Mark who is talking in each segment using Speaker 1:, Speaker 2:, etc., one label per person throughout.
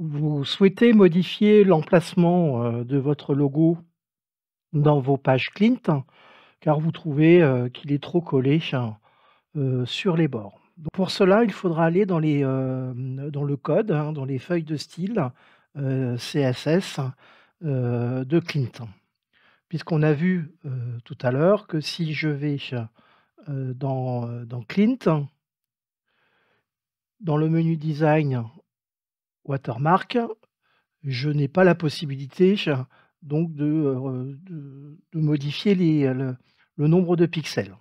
Speaker 1: Vous souhaitez modifier l'emplacement euh, de votre logo dans vos pages Clint, car vous trouvez euh, qu'il est trop collé euh, sur les bords. pour cela, il faudra aller dans, le code, hein, dans les feuilles de style CSS de Clint. Puisqu'on a vu tout à l'heure que si je vais dans Clint, dans le menu design, watermark, je n'ai pas la possibilité donc de, euh, modifier le, nombre de pixels.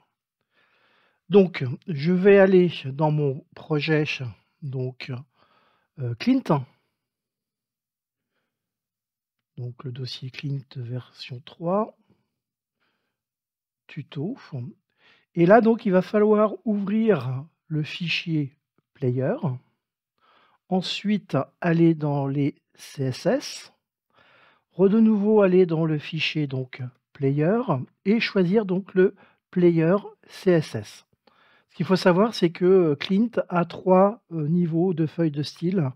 Speaker 1: Donc, je vais aller dans mon projet donc euh, Clint. Donc le dossier Clint version 3 tuto. Et là donc il va falloir ouvrir le fichier player. Ensuite, aller dans les CSS. de nouveau aller dans le fichier donc player et choisir donc le player CSS. Ce qu'il faut savoir, c'est que euh, Clint a trois euh, niveaux de feuilles de style.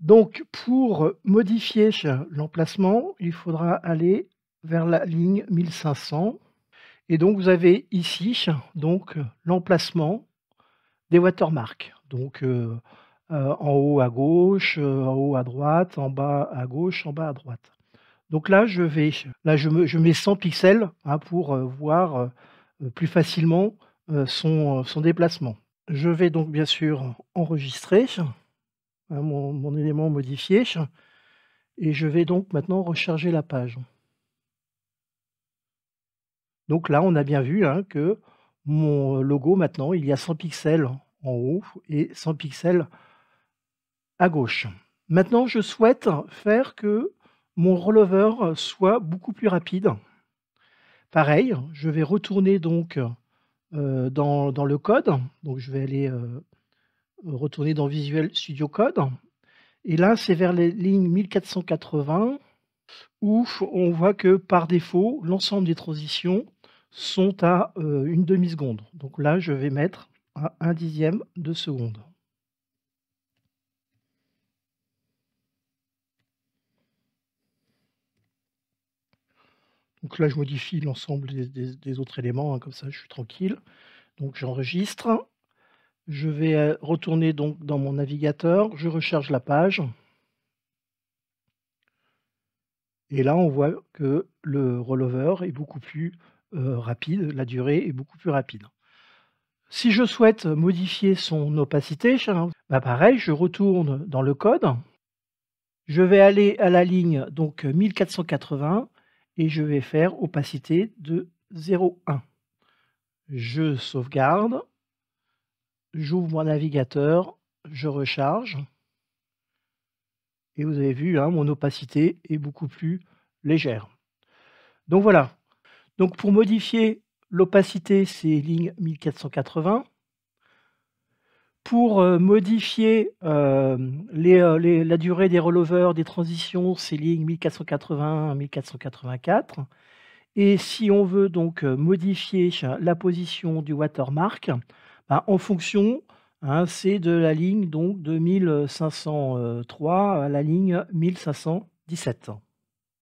Speaker 1: Donc pour modifier l'emplacement, il faudra aller vers la ligne 1500. Et donc vous avez ici donc l'emplacement des watermarks. Donc euh, euh, en haut à gauche, euh, en haut à droite, en bas à gauche, en bas à droite. Donc là, je vais, là je, mets 100 pixels hein, pour euh, voir plus facilement son, déplacement. Je vais donc bien sûr enregistrer hein, mon, élément modifié et je vais donc maintenant recharger la page. Donc là, on a bien vu hein, que mon logo maintenant, il y a 100 pixels en haut et 100 pixels gauche. Maintenant, je souhaite faire que mon rollover soit beaucoup plus rapide. Pareil, je vais retourner donc euh, dans, le code. Donc, je vais aller euh, retourner dans Visual Studio Code. Et là, c'est vers les lignes 1480 où on voit que par défaut, l'ensemble des transitions sont à euh, une demi-seconde. Donc là, je vais mettre à un dixième de seconde. Donc là, je modifie l'ensemble des, autres éléments, hein, comme ça je suis tranquille. Donc j'enregistre. Je vais euh, retourner donc dans mon navigateur, je recharge la page. Et là, on voit que le rollover est beaucoup plus euh, rapide, la durée est beaucoup plus rapide. Si je souhaite modifier son opacité, bah, pareil, je retourne dans le code. Je vais aller à la ligne donc 1480 et je vais faire opacité de 0,1. Je sauvegarde, j'ouvre mon navigateur, je recharge. Et vous avez vu, hein, mon opacité est beaucoup plus légère. Donc voilà. Donc pour modifier l'opacité, c'est ligne 1480 pour euh, modifier euh, euh, la durée des rollovers, des transitions, ces lignes 1480 1484. Et si on veut donc modifier la position du watermark, bah, en fonction, hein, c'est de la ligne donc de 1503 à la ligne 1517.